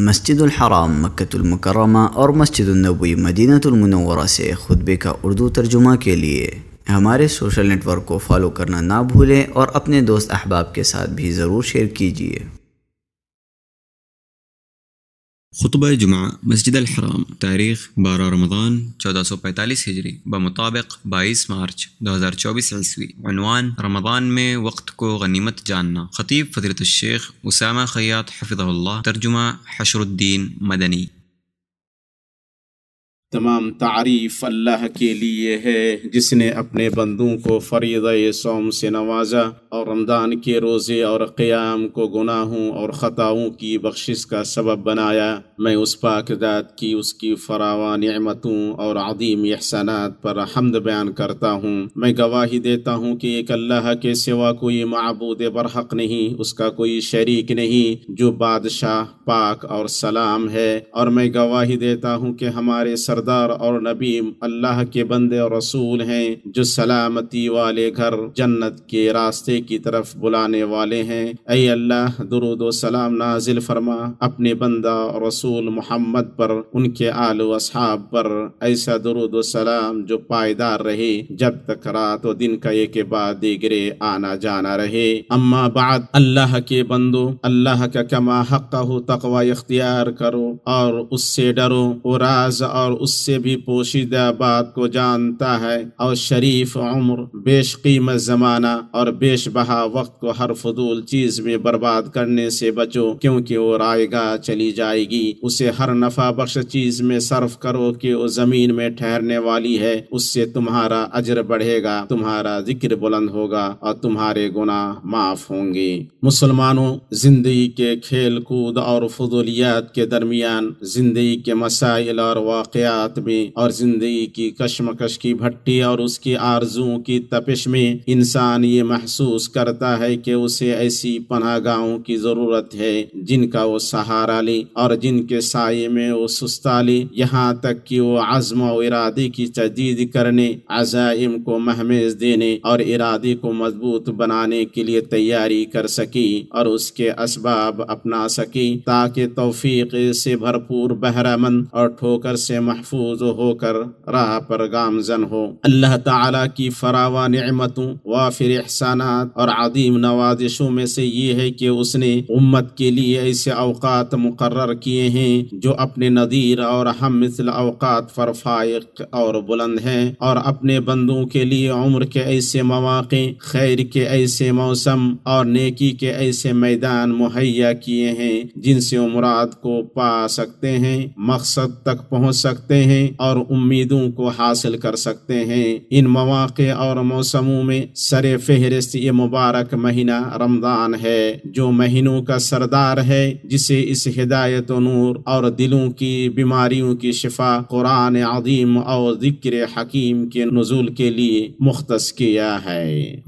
مسجد الحرام مکت المکرمہ اور مسجد النبوی مدینہ المنورہ سے خطبے کا اردو ترجمہ کے لیے ہمارے سوشل نیٹ ورک کو فالو کرنا نہ بھولیں اور اپنے دوست احباب کے ساتھ بھی ضرور شیئر کیجیے خطبہ جمعہ مسجد الحرام تاریخ بارہ رمضان چودہ سو پینتالیس ہجری بمطابق بائیس مارچ دو ہزار چوبیس عیسوی عنوان رمضان میں وقت کو غنیمت جاننا خطیب فضرت الشیخ اسامہ خیات حفظہ اللہ ترجمہ حشر الدین مدنی تمام تعریف اللہ کے لیے ہے جس نے اپنے بندوں کو فریضہ سوم سے نوازا اور رمضان کے روزے اور قیام کو گناہوں اور خطاؤں کی بخشش کا سبب بنایا میں اس پاک ذات کی اس کی فراوان اور عظیم احسانات پر حمد بیان کرتا ہوں میں گواہی دیتا ہوں کہ ایک اللہ کے سوا کوئی معبود برحق نہیں اس کا کوئی شریک نہیں جو بادشاہ پاک اور سلام ہے اور میں گواہی دیتا ہوں کہ ہمارے سر سردار اور نبیم اللہ کے بندے اور رسول ہیں جو سلامتی والے گھر جنت کے راستے کی طرف بلانے والے ہیں اے اللہ درود و سلام نازل فرما اپنے بندہ رسول محمد پر ان کے آل و اصحاب پر ایسا درود و سلام جو پائیدار رہے جب تک رات و دن کا ایک بعد دیگرے آنا جانا رہے اما بعد اللہ کے بندو اللہ کا کما حق ہو تقوی اختیار کرو اور اس سے ڈرو وہ راز اور اس سے بھی پوشیدہ بات کو جانتا ہے اور شریف عمر بیش قیمت زمانہ اور بیش بہا وقت کو ہر فضول چیز میں برباد کرنے سے بچو کیونکہ وہ وہ رائے چلی جائے گی اسے ہر نفع بخش چیز میں میں صرف کرو کہ زمین ٹھہرنے والی ہے اس سے تمہارا اجر بڑھے گا تمہارا ذکر بلند ہوگا اور تمہارے گناہ معاف ہوں گے مسلمانوں زندگی کے کھیل کود اور فضولیات کے درمیان زندگی کے مسائل اور واقعات حیات میں اور زندگی کی کشمکش کی بھٹی اور اس کی آرزوں کی تپش میں انسان یہ محسوس کرتا ہے کہ اسے ایسی پناہ گاہوں کی ضرورت ہے جن کا وہ سہارا لی اور جن کے سائے میں وہ سستا لی یہاں تک کہ وہ عزم و ارادی کی تجدید کرنے عزائم کو محمیز دینے اور ارادی کو مضبوط بنانے کے لیے تیاری کر سکی اور اس کے اسباب اپنا سکی تاکہ توفیق سے بھرپور مند اور ٹھوکر سے محفوظ ہو کر راہ پر گامزن ہو اللہ تعالیٰ کی فراوہ نعمتوں وافر احسانات اور عظیم نوازشوں میں سے یہ ہے کہ اس نے امت کے لیے ایسے اوقات مقرر کیے ہیں جو اپنے نظیر اور ہم مثل اوقات پر فائق اور بلند ہیں اور اپنے بندوں کے لیے عمر کے ایسے مواقع خیر کے ایسے موسم اور نیکی کے ایسے میدان مہیا کیے ہیں جن سے امراد کو پا سکتے ہیں مقصد تک پہنچ سکتے سکتے ہیں اور امیدوں کو حاصل کر سکتے ہیں ان مواقع اور موسموں میں سر فہرست یہ مبارک مہینہ رمضان ہے جو مہینوں کا سردار ہے جسے اس ہدایت و نور اور دلوں کی بیماریوں کی شفا قرآن عظیم اور ذکر حکیم کے نزول کے لیے مختص کیا ہے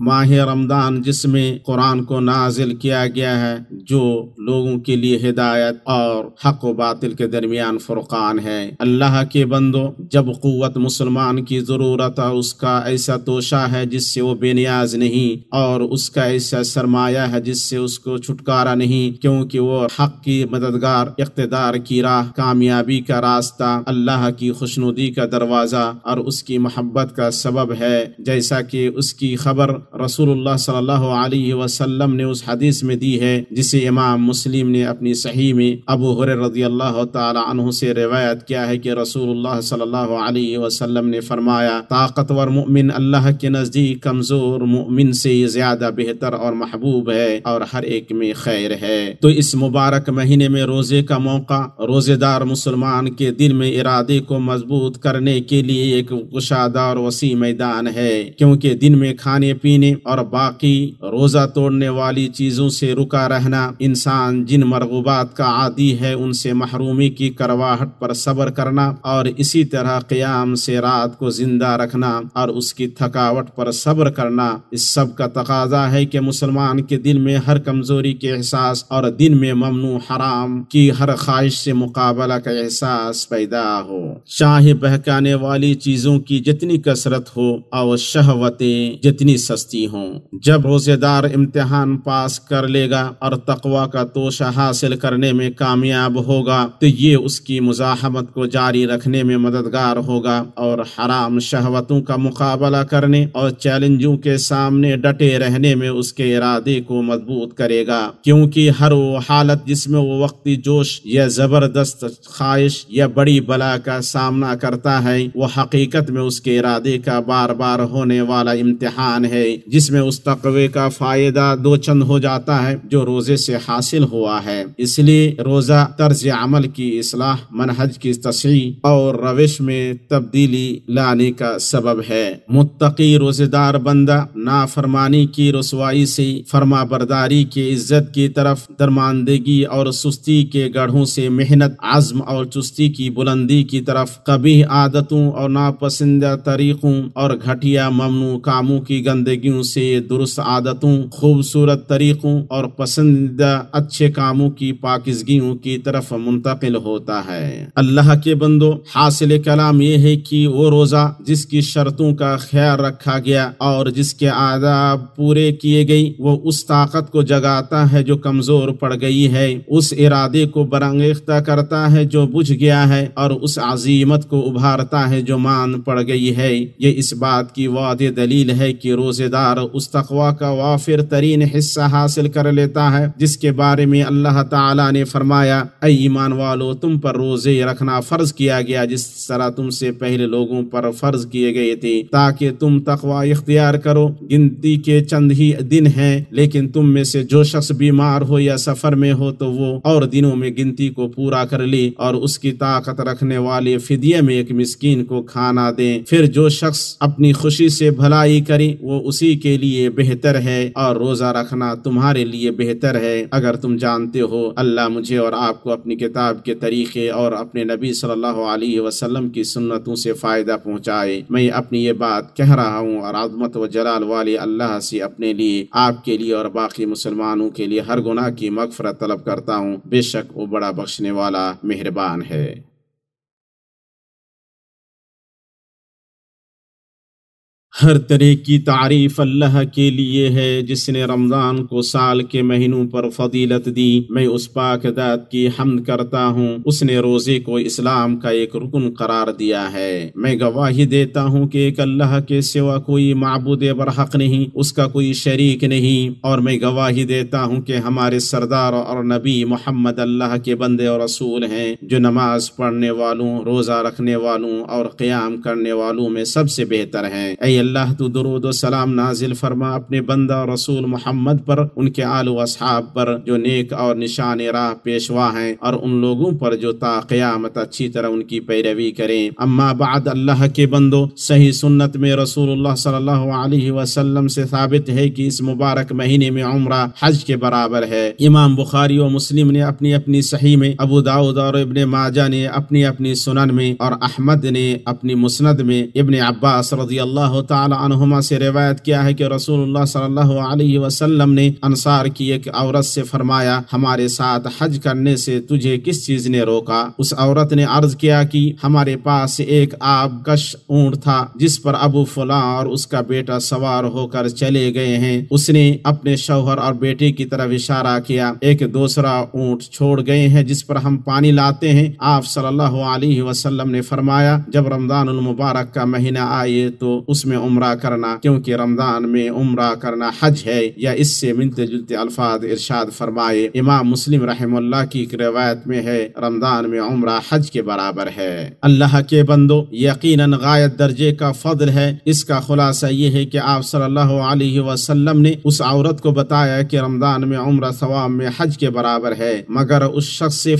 ماہ رمضان جس میں قرآن کو نازل کیا گیا ہے جو لوگوں کے لیے ہدایت اور حق و باطل کے درمیان فرقان ہے اللہ کی کے بندو جب قوت مسلمان کی ضرورت ہے ہے اس کا ایسا توشہ جس سے وہ بے نیاز نہیں اور اس کا ایسا سرمایہ ہے جس سے اس کو چھٹکارا نہیں کیونکہ وہ حق کی مددگار اقتدار کی راہ کامیابی کا راستہ اللہ کی خوشنودی کا دروازہ اور اس کی محبت کا سبب ہے جیسا کہ اس کی خبر رسول اللہ صلی اللہ علیہ وسلم نے اس حدیث میں دی ہے جسے امام مسلم نے اپنی صحیح میں ابو رضی اللہ تعالی عنہ سے روایت کیا ہے کہ رسول رسول اللہ صلی اللہ علیہ وسلم نے فرمایا طاقتور مؤمن اللہ کے نزدیک کمزور مؤمن سے زیادہ بہتر اور محبوب ہے اور ہر ایک میں خیر ہے تو اس مبارک مہینے میں روزے کا موقع روزے دار مسلمان کے دل میں ارادے کو مضبوط کرنے کے لیے ایک کشادہ اور وسیع میدان ہے کیونکہ دن میں کھانے پینے اور باقی روزہ توڑنے والی چیزوں سے رکا رہنا انسان جن مرغوبات کا عادی ہے ان سے محرومی کی کرواہٹ پر صبر کرنا اور اور اسی طرح قیام سے رات کو زندہ رکھنا اور اس کی تھکاوٹ پر صبر کرنا اس سب کا تقاضا ہے کہ مسلمان کے دل میں ہر کمزوری کے احساس اور دن میں ممنوع حرام کی ہر خواہش سے مقابلہ کا احساس پیدا ہو چاہے بہکانے والی چیزوں کی جتنی کثرت ہو اور شہوتیں جتنی سستی ہوں جب روزے دار امتحان پاس کر لے گا اور تقوا کا توشہ حاصل کرنے میں کامیاب ہوگا تو یہ اس کی مزاحمت کو جاری رکھ رکھنے میں مددگار ہوگا اور حرام شہوتوں کا مقابلہ کرنے اور چیلنجوں کے سامنے ڈٹے رہنے میں اس کے ارادے کو مضبوط کرے گا کیونکہ ہر وہ حالت جس میں وہ وقتی جوش یا زبردست خواہش یا بڑی بلا کا سامنا کرتا ہے وہ حقیقت میں اس کے ارادے کا بار بار ہونے والا امتحان ہے جس میں اس تقوی کا فائدہ دو چند ہو جاتا ہے جو روزے سے حاصل ہوا ہے اس لیے روزہ طرز عمل کی اصلاح منہج کی تصحیح اور اور روش میں تبدیلی لانے کا سبب ہے متقی روزے دار بندہ نافرمانی کی رسوائی سے فرما برداری کی عزت کی طرف درماندگی اور سستی کے گڑھوں سے محنت عزم اور چستی کی بلندی کی طرف کبھی عادتوں اور ناپسندہ طریقوں اور گھٹیا ممنوع کاموں کی گندگیوں سے درست عادتوں خوبصورت طریقوں اور پسندیدہ اچھے کاموں کی پاکزگیوں کی طرف منتقل ہوتا ہے اللہ کے بندوں حاصل کلام یہ ہے کہ وہ روزہ جس کی شرطوں کا خیال رکھا گیا اور جس کے آداب پورے کیے گئی وہ اس طاقت کو جگاتا ہے جو کمزور پڑ گئی ہے اس ارادے کو برنگیختہ کرتا ہے جو بجھ گیا ہے اور اس عظیمت کو ابھارتا ہے جو مان پڑ گئی ہے یہ اس بات کی وعد دلیل ہے کہ روزے دار اس تخوا کا وافر ترین حصہ حاصل کر لیتا ہے جس کے بارے میں اللہ تعالی نے فرمایا اے ایمان والو تم پر روزے رکھنا فرض کیا گیا جس طرح تم سے پہلے لوگوں پر فرض کیے گئے تھے تاکہ تم تقوی اختیار کرو گنتی کے چند ہی دن ہیں لیکن تم میں سے جو شخص بیمار ہو یا سفر میں ہو تو وہ اور دنوں میں گنتی کو پورا کر لی اور اس کی طاقت رکھنے والے میں ایک مسکین کو کھانا دیں پھر جو شخص اپنی خوشی سے بھلائی کرے وہ اسی کے لیے بہتر ہے اور روزہ رکھنا تمہارے لیے بہتر ہے اگر تم جانتے ہو اللہ مجھے اور آپ کو اپنی کتاب کے طریقے اور اپنے نبی صلی اللہ علیہ وسلم کی سنتوں سے فائدہ پہنچائے میں اپنی یہ بات کہہ رہا ہوں اور عظمت و جلال والے اللہ سے اپنے لیے آپ کے لیے اور باقی مسلمانوں کے لیے ہر گناہ کی مغفرت طلب کرتا ہوں بے شک وہ بڑا بخشنے والا مہربان ہے ہر طرح کی تعریف اللہ کے لیے ہے جس نے رمضان کو سال کے مہینوں پر فضیلت دی میں اس پاک کی حمد کرتا ہوں اس نے روزے کو اسلام کا ایک رکن قرار دیا ہے میں گواہی دیتا ہوں کہ ایک اللہ کے سوا کوئی معبود برحق نہیں اس کا کوئی شریک نہیں اور میں گواہی دیتا ہوں کہ ہمارے سردار اور نبی محمد اللہ کے بندے اور رسول ہیں جو نماز پڑھنے والوں روزہ رکھنے والوں اور قیام کرنے والوں میں سب سے بہتر ہیں اے اللہ تو درود و سلام نازل فرما اپنے بندہ رسول محمد پر ان کے آل و اصحاب پر جو نیک اور نشان راہ پیشوا ہیں اور ان لوگوں پر جو تا قیامت اچھی طرح ان کی پیروی کریں اما بعد اللہ کے بندو صحیح سنت میں رسول اللہ صلی اللہ علیہ وسلم سے ثابت ہے کہ اس مبارک مہینے میں عمرہ حج کے برابر ہے امام بخاری و مسلم نے اپنی اپنی صحیح میں ابو داود اور ابن ماجہ نے اپنی اپنی سنن میں اور احمد نے اپنی مسند میں ابن عباس رضی اللہ تعالی عنہما سے روایت کیا ہے کہ رسول اللہ صلی اللہ علیہ وسلم نے انصار کی ایک عورت سے فرمایا ہمارے ساتھ حج کرنے سے تجھے کس چیز نے روکا اس عورت نے عرض کیا کہ ہمارے پاس ایک آب اونٹ تھا جس پر ابو فلاں اور اس کا بیٹا سوار ہو کر چلے گئے ہیں اس نے اپنے شوہر اور بیٹے کی طرف اشارہ کیا ایک دوسرا اونٹ چھوڑ گئے ہیں جس پر ہم پانی لاتے ہیں آپ صلی اللہ علیہ وسلم نے فرمایا جب رمضان المبارک کا مہینہ آئے تو اس میں عمرہ کرنا کیونکہ رمضان میں عمرہ کرنا حج ہے یا اس سے ملتے جلتے الفاظ ارشاد فرمائے امام مسلم رحم اللہ کی ایک روایت میں ہے رمضان میں عمرہ حج کے برابر ہے اللہ کے بندو یقیناً غایت درجے کا فضل ہے اس کا خلاصہ یہ ہے کہ آپ صلی اللہ علیہ وسلم نے اس عورت کو بتایا کہ رمضان میں عمرہ ثواب میں حج کے برابر ہے مگر اس شخص سے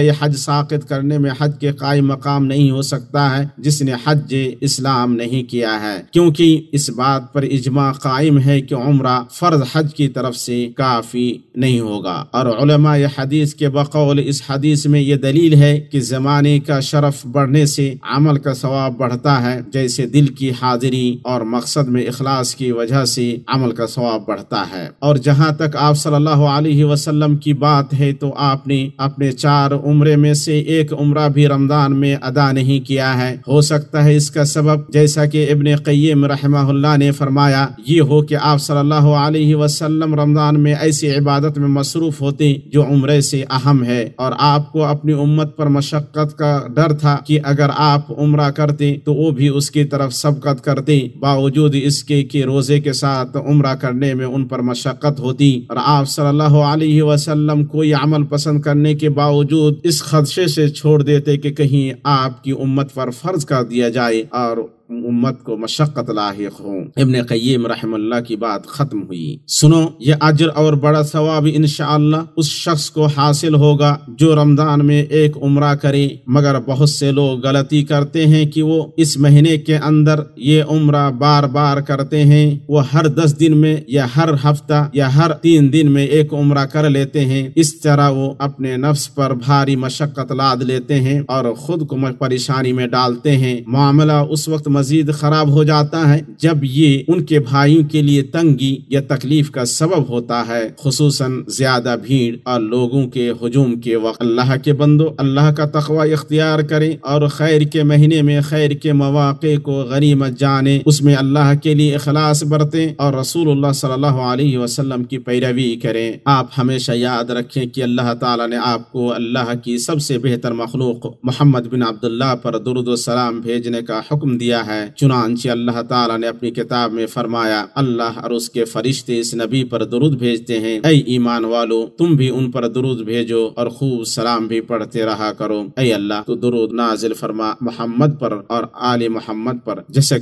یہ حج ساقت کرنے میں حج کے قائم مقام نہیں ہو سکتا ہے جس نے حج اسلام نہیں کیا ہے کیوں کیونکہ اس بات پر اجماع قائم ہے کہ عمرہ فرض حج کی طرف سے کافی نہیں ہوگا اور علماء حدیث کے بقول اس حدیث میں یہ دلیل ہے کہ زمانے کا شرف بڑھنے سے عمل کا ثواب بڑھتا ہے جیسے دل کی حاضری اور مقصد میں اخلاص کی وجہ سے عمل کا ثواب بڑھتا ہے اور جہاں تک آپ صلی اللہ علیہ وسلم کی بات ہے تو آپ نے اپنے چار عمرے میں سے ایک عمرہ بھی رمضان میں ادا نہیں کیا ہے ہو سکتا ہے اس کا سبب جیسا کہ ابن قیم رحمہ اللہ نے فرمایا یہ ہو کہ آپ صلی اللہ علیہ وسلم رمضان میں ایسی عبادت میں مصروف ہوتے جو عمرے سے اہم ہے اور آپ کو اپنی امت پر مشقت کا ڈر تھا کہ اگر آپ عمرہ کرتے تو وہ بھی اس کی طرف سبقت کرتے باوجود اس کے کہ روزے کے ساتھ عمرہ کرنے میں ان پر مشقت ہوتی اور آپ صلی اللہ علیہ وسلم کوئی عمل پسند کرنے کے باوجود اس خدشے سے چھوڑ دیتے کہ کہیں آپ کی امت پر فرض کر دیا جائے اور امت کو مشقت لاحق ہوں ابن قیم رحم اللہ کی بات ختم ہوئی سنو یہ اور بڑا ثواب انشاءاللہ اس شخص کو حاصل ہوگا جو رمضان میں ایک عمرہ کرے مگر بہت سے لوگ غلطی کرتے ہیں کہ وہ اس مہینے کے اندر یہ عمرہ بار بار کرتے ہیں وہ ہر دس دن میں یا ہر ہفتہ یا ہر تین دن میں ایک عمرہ کر لیتے ہیں اس طرح وہ اپنے نفس پر بھاری مشقت لاد لیتے ہیں اور خود کو پریشانی میں ڈالتے ہیں معاملہ اس وقت مزید خراب ہو جاتا ہے جب یہ ان کے بھائیوں کے لیے تنگی یا تکلیف کا سبب ہوتا ہے خصوصاً زیادہ بھیڑ اور لوگوں کے ہجوم کے وقت اللہ کے بندو اللہ کا تقوی اختیار کریں اور خیر کے مہینے میں خیر کے مواقع کو غریمت جانے اس میں اللہ کے لیے اخلاص برتیں اور رسول اللہ صلی اللہ علیہ وسلم کی پیروی کریں آپ ہمیشہ یاد رکھیں کہ اللہ تعالیٰ نے آپ کو اللہ کی سب سے بہتر مخلوق محمد بن عبداللہ پر درد سلام بھیجنے کا حکم دیا ہے ہے چنانچہ اللہ تعالیٰ نے اپنی کتاب میں فرمایا اللہ اور اس کے فرشتے اس نبی پر درود بھیجتے ہیں اے ایمان والو تم بھی ان پر درود بھیجو اور خوب سلام بھی پڑھتے رہا کرو اے اللہ تو درود نازل فرما محمد پر اور آل محمد پر جیسے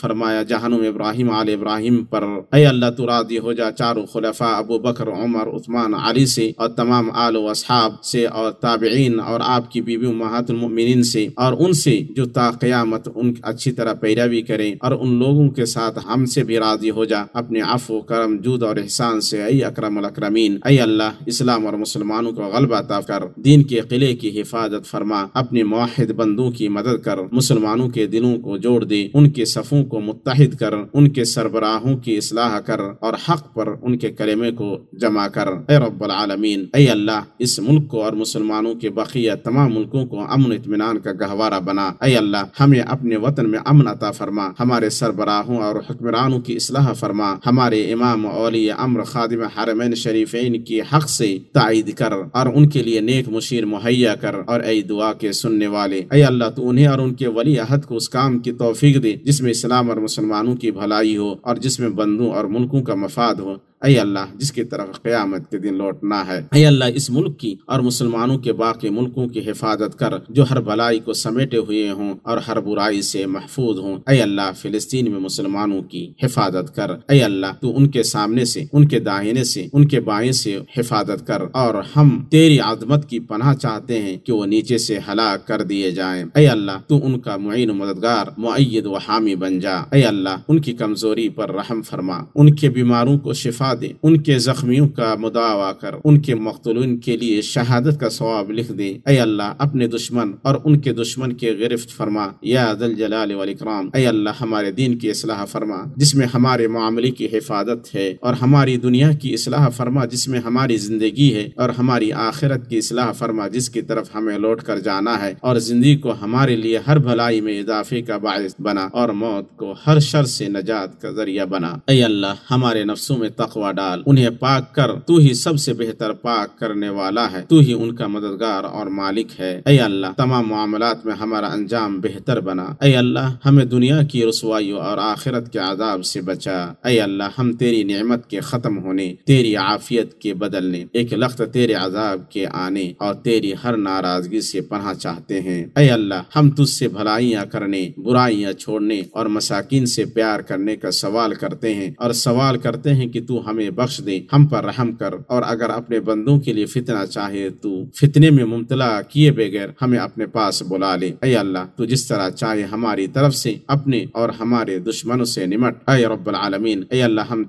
فرمایا جہنم ابراہیم آل ابراہیم پر اے اللہ تو راضی ہو جا چارو خلفاء ابو بکر عمر عثمان علی سے اور تمام آل و اصحاب سے اور تابعین اور آپ کی بیوی المؤمنین سے اور ان سے جو قیامت ان ان اچھی طرح پیروی کریں اور ان لوگوں کے ساتھ ہم سے بھی راضی ہو جا اپنے عفو کرم جود اور احسان سے اے اکرم الاکرمین اے اللہ اسلام اور مسلمانوں کو غلبہ کر دین کے قلعے کی حفاظت فرما اپنے معاہد بندوں کی مدد کر مسلمانوں کے دلوں کو جوڑ دے ان کے صفوں کو متحد کر ان کے سربراہوں کی اصلاح کر اور حق پر ان کے کلمے کو جمع کر اے رب العالمین اے اللہ اس ملک کو اور مسلمانوں کے بقیہ تمام ملکوں کو امن اطمینان کا گہوارہ بنا اے اللہ ہمیں اپنے وطن میں امن عطا فرما ہمارے سربراہوں اور حکمرانوں کی اصلاح فرما ہمارے امام اولی امر خادم حرمین شریفین کی حق سے تائید کر اور ان کے لیے نیک مشیر مہیا کر اور اے دعا کے سننے والے اے اللہ تو انہیں اور ان کے ولی عہد کو اس کام کی توفیق دے جس میں اسلام اور مسلمانوں کی بھلائی ہو اور جس میں بندوں اور ملکوں کا مفاد ہو اے اللہ جس کی طرف قیامت کے دن لوٹنا ہے اے اللہ اس ملک کی اور مسلمانوں کے باقی ملکوں کی حفاظت کر جو ہر بلائی کو سمیٹے ہوئے ہوں اور ہر برائی سے محفوظ ہوں اے اللہ فلسطین میں مسلمانوں کی حفاظت کر اے اللہ تو ان کے سامنے سے ان کے داہنے سے ان کے بائیں سے حفاظت کر اور ہم تیری عظمت کی پناہ چاہتے ہیں کہ وہ نیچے سے ہلاک کر دیے جائیں اے اللہ تو ان کا معین مددگار معید و حامی بن جا اے اللہ ان کی کمزوری پر رحم فرما ان کے بیماروں کو شفا دیں ان کے زخمیوں کا مداوع کر ان کے مقتولین کے لیے شہادت کا سواب لکھ دیں اے اللہ اپنے دشمن دشمن اور ان کے کے فرما یا دل جلال والاکرام اے اللہ ہمارے دین کی اصلاح فرما جس میں ہمارے معاملے کی حفاظت ہے اور ہماری دنیا کی اصلاح فرما جس میں ہماری زندگی ہے اور ہماری آخرت کی اصلاح فرما جس کی طرف ہمیں لوٹ کر جانا ہے اور زندگی کو ہمارے لیے ہر بھلائی میں اضافے کا باعث بنا اور موت کو ہر شر سے نجات کا ذریعہ بنا اے اللہ ہمارے نفسوں میں تقوی ڈال انہیں پاک کر تو ہی سب سے بہتر پاک کرنے والا ہے تو ہی ان کا مددگار اور مالک ہے اے اللہ تمام معاملات میں ہمارا انجام بہتر بنا اے اللہ ہمیں دنیا کی اور آخرت کے عذاب سے بچا اے اللہ ہم تیری نعمت کے ختم ہونے تیری عافیت کے بدلنے ایک لخت تیرے عذاب کے آنے اور تیری ہر ناراضگی سے پناہ چاہتے ہیں اے اللہ ہم تجھ سے بھلائیاں کرنے برائیاں چھوڑنے اور مساکین سے پیار کرنے کا سوال کرتے ہیں اور سوال کرتے ہیں کہ ہمیں بخش دے ہم پر رحم کر اور اگر اپنے بندوں کے لیے فتنہ چاہے تو فتنے میں ممتلا کیے بغیر ہمیں اپنے پاس بلا لے اے اللہ تو جس طرح چاہے ہماری طرف سے اپنے اور ہمارے دشمنوں سے نمٹ اے رب العالمین اے اللہ ہم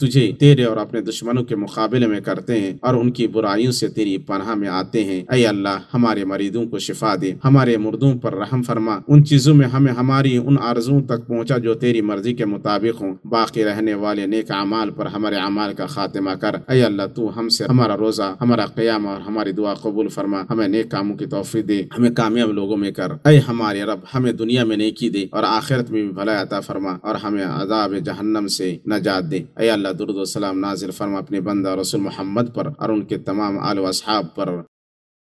تجھے تیرے اور اپنے دشمنوں کے مقابلے میں کرتے ہیں اور ان کی برائیوں سے تیری پناہ میں آتے ہیں اے اللہ ہمارے مریضوں کو شفا دے ہمارے مردوں پر رحم فرما ان چیزوں میں ہمیں ہماری ان آرزوں تک پہنچا جو تیری مرضی کے مطابق ہوں باقی رہنے والے نیک اعمال پر ہمارے ہمارے اعمال کا خاتمہ کر اے اللہ تو ہم سے ہمارا روزہ ہمارا قیام اور ہماری دعا قبول فرما ہمیں نیک کاموں کی توفیق دے ہمیں کامیاب لوگوں میں کر اے ہمارے رب ہمیں دنیا میں نیکی دے اور آخرت میں بھی بھلا فرما اور ہمیں عذاب جہنم سے نجات دے اے اللہ درد و سلام نازل فرما اپنے بندہ رسول محمد پر اور ان کے تمام آل و اصحاب پر